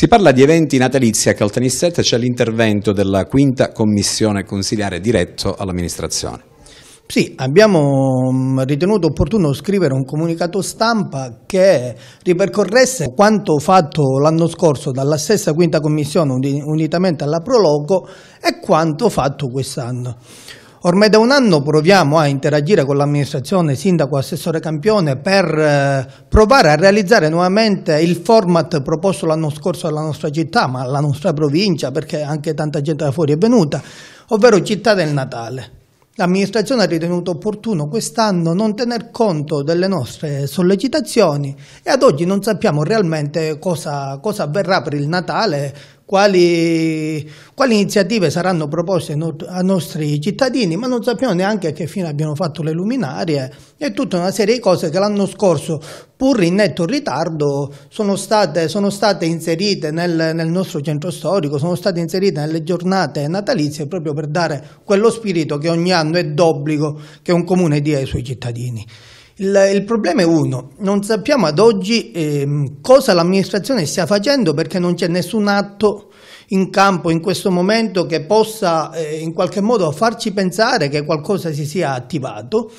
Si parla di eventi natalizi a Caltanissetta e c'è l'intervento della quinta commissione consigliare diretto all'amministrazione. Sì, abbiamo mm, ritenuto opportuno scrivere un comunicato stampa che ripercorresse quanto fatto l'anno scorso dalla stessa quinta commissione unitamente alla Proloco e quanto fatto quest'anno. Ormai da un anno proviamo a interagire con l'amministrazione, sindaco, assessore Campione per eh, provare a realizzare nuovamente il format proposto l'anno scorso alla nostra città, ma alla nostra provincia, perché anche tanta gente da fuori è venuta, ovvero città del Natale. L'amministrazione ha ritenuto opportuno quest'anno non tener conto delle nostre sollecitazioni e ad oggi non sappiamo realmente cosa, cosa avverrà per il Natale, quali, quali, iniziative saranno proposte ai nostri cittadini, ma non sappiamo neanche a che fine abbiano fatto le luminarie e tutta una serie di cose che l'anno scorso, pur in netto ritardo, sono state, sono state inserite nel, nel, nostro centro storico, sono state inserite nelle giornate natalizie proprio per dare quello spirito che ogni anno è d'obbligo che un comune dia ai suoi cittadini. Il, il, problema è uno, non sappiamo ad oggi eh, cosa l'amministrazione stia facendo perché non c'è nessun atto in campo in questo momento che possa eh, in qualche modo farci pensare che qualcosa si sia attivato.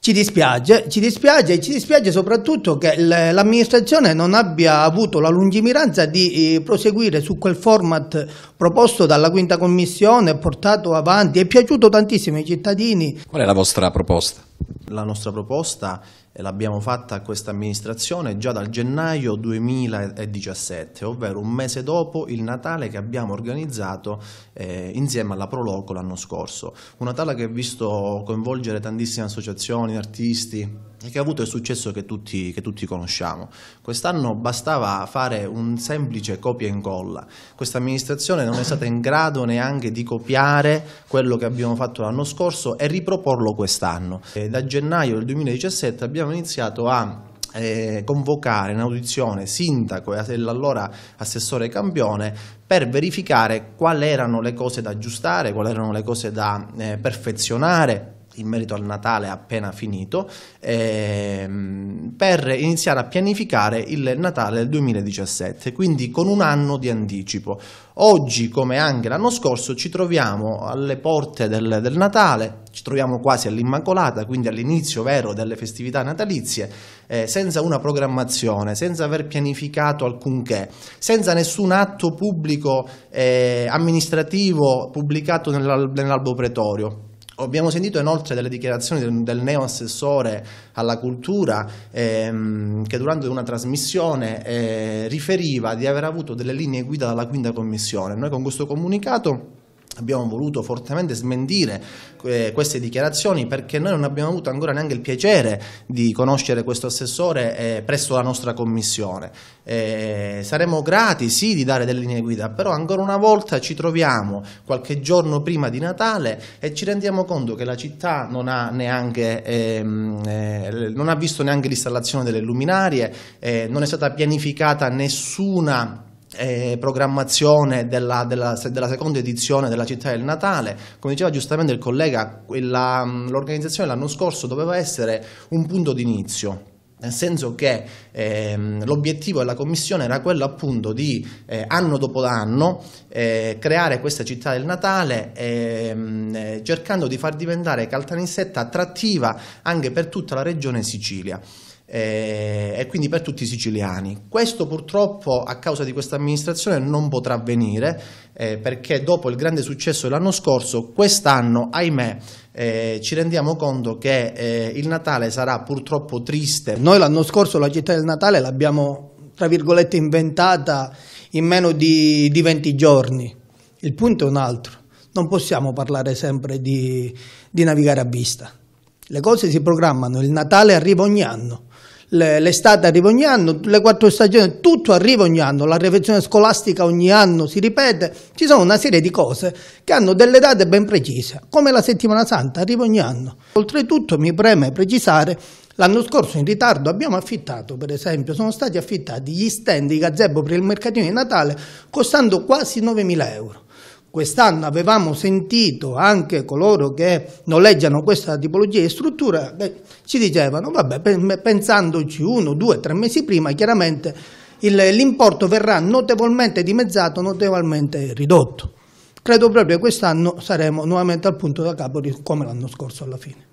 Ci dispiace, ci dispiace e ci dispiace soprattutto che l'amministrazione non abbia avuto la lungimiranza di eh, proseguire su quel format proposto dalla quinta commissione, portato avanti, è piaciuto tantissimo ai cittadini. Qual è la vostra proposta? La nostra proposta l'abbiamo fatta a questa amministrazione già dal gennaio 2017, ovvero un mese dopo il Natale che abbiamo organizzato eh, insieme alla Proloco l'anno scorso. Un Natale che ha visto coinvolgere tantissime associazioni, artisti, e che ha avuto il successo che tutti, che tutti conosciamo. Quest'anno bastava fare un semplice copia e incolla. Questa amministrazione non è stata in grado neanche di copiare quello che abbiamo fatto l'anno scorso e riproporlo quest'anno. Eh, da gennaio del 2017 abbiamo abbiamo iniziato a eh, convocare in audizione sindaco e l'allora assessore Campione per verificare quali erano le cose da aggiustare, quali erano le cose da eh, perfezionare in merito al Natale appena finito ehm, per iniziare a pianificare il Natale del 2017, quindi con un anno di anticipo. Oggi, come anche l'anno scorso, ci troviamo alle porte del, del Natale, ci troviamo quasi all'Immacolata, quindi all'inizio vero delle festività natalizie, eh, senza una programmazione, senza aver pianificato alcunché, senza nessun atto pubblico eh, amministrativo pubblicato nell'albo pretorio. Abbiamo sentito inoltre delle dichiarazioni del, del neo assessore alla cultura ehm, che durante una trasmissione eh, riferiva di aver avuto delle linee guida dalla quinta commissione. Noi con questo comunicato Abbiamo voluto fortemente smentire eh, queste dichiarazioni perché noi non abbiamo avuto ancora neanche il piacere di conoscere questo assessore eh, presso la nostra commissione. Eh, saremo grati sì di dare delle linee guida, però ancora una volta ci troviamo qualche giorno prima di Natale e ci rendiamo conto che la città non ha, neanche, ehm, eh, non ha visto neanche l'installazione delle luminarie, non è stata pianificata nessuna eh, programmazione della, della, della, seconda edizione della Città del Natale. Come diceva giustamente il collega, l'organizzazione l'anno scorso doveva essere un punto d'inizio nel senso che ehm, l'obiettivo della commissione era quello appunto di eh, anno dopo anno eh, creare questa città del Natale ehm, eh, cercando di far diventare Caltanissetta attrattiva anche per tutta la regione Sicilia eh, e quindi per tutti i siciliani. Questo purtroppo a causa di questa amministrazione non potrà avvenire eh, perché dopo il grande successo dell'anno scorso, quest'anno, ahimè, eh, ci rendiamo conto che eh, il Natale sarà purtroppo triste. Noi l'anno scorso la città del Natale l'abbiamo, tra virgolette, inventata in meno di, di 20 giorni. Il punto è un altro. Non possiamo parlare sempre di, di navigare a vista. Le cose si programmano, il Natale arriva ogni anno l'estate arriva ogni anno, le quattro stagioni, tutto arriva ogni anno, la refezione scolastica ogni anno si ripete, ci sono una serie di cose che hanno delle date ben precise, come la settimana santa arriva ogni anno. Oltretutto mi preme precisare L'anno scorso in ritardo abbiamo affittato, per esempio, sono stati affittati gli stand di gazebo per il mercatino di Natale costando quasi 9.000 euro quest'anno avevamo sentito anche coloro che noleggiano questa tipologia di struttura, beh, ci dicevano, vabbè, pensandoci uno, due, tre mesi prima, chiaramente l'importo verrà notevolmente dimezzato, notevolmente ridotto. Credo proprio che quest'anno saremo nuovamente al punto da capo come l'anno scorso alla fine.